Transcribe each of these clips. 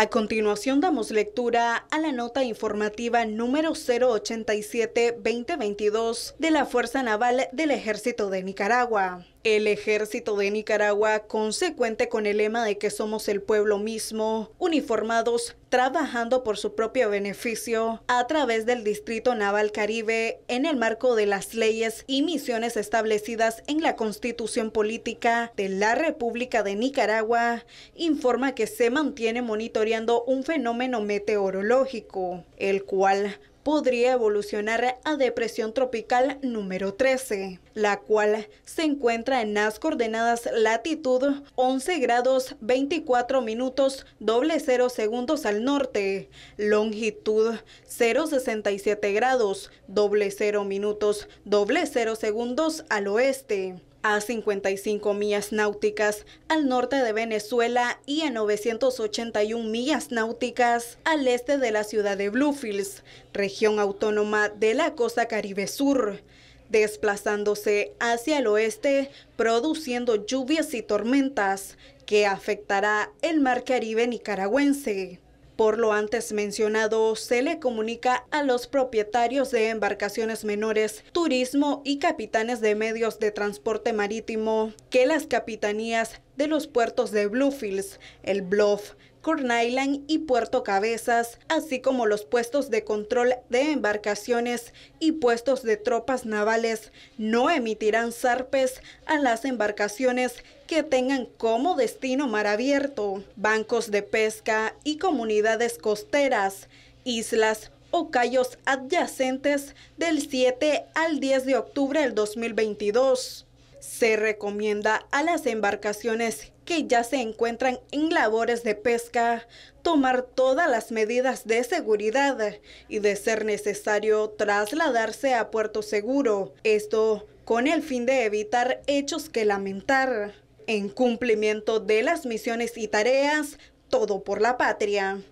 A continuación damos lectura a la nota informativa número 087-2022 de la Fuerza Naval del Ejército de Nicaragua. El ejército de Nicaragua, consecuente con el lema de que somos el pueblo mismo, uniformados trabajando por su propio beneficio a través del Distrito Naval Caribe en el marco de las leyes y misiones establecidas en la Constitución Política de la República de Nicaragua, informa que se mantiene monitoreando un fenómeno meteorológico, el cual podría evolucionar a depresión tropical número 13, la cual se encuentra en las coordenadas latitud 11 grados 24 minutos doble 0 segundos al norte, longitud 067 grados doble 0 minutos doble 0 segundos al oeste a 55 millas náuticas al norte de Venezuela y a 981 millas náuticas al este de la ciudad de Bluefields, región autónoma de la costa Caribe Sur, desplazándose hacia el oeste, produciendo lluvias y tormentas que afectará el mar Caribe nicaragüense. Por lo antes mencionado, se le comunica a los propietarios de embarcaciones menores, turismo y capitanes de medios de transporte marítimo que las capitanías de los puertos de Bluefields, El Bluff, Corn Island y Puerto Cabezas, así como los puestos de control de embarcaciones y puestos de tropas navales, no emitirán zarpes a las embarcaciones que tengan como destino mar abierto, bancos de pesca y comunidades costeras, islas, o callos adyacentes del 7 al 10 de octubre del 2022 se recomienda a las embarcaciones que ya se encuentran en labores de pesca tomar todas las medidas de seguridad y de ser necesario trasladarse a puerto seguro, esto con el fin de evitar hechos que lamentar, en cumplimiento de las misiones y tareas, todo por la patria,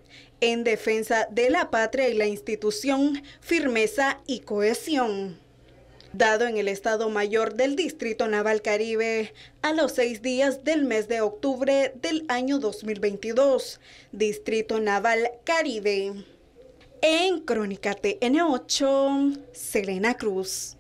en defensa de la patria y la institución, firmeza y cohesión dado en el Estado Mayor del Distrito Naval Caribe a los seis días del mes de octubre del año 2022, Distrito Naval Caribe. En Crónica TN8, Selena Cruz.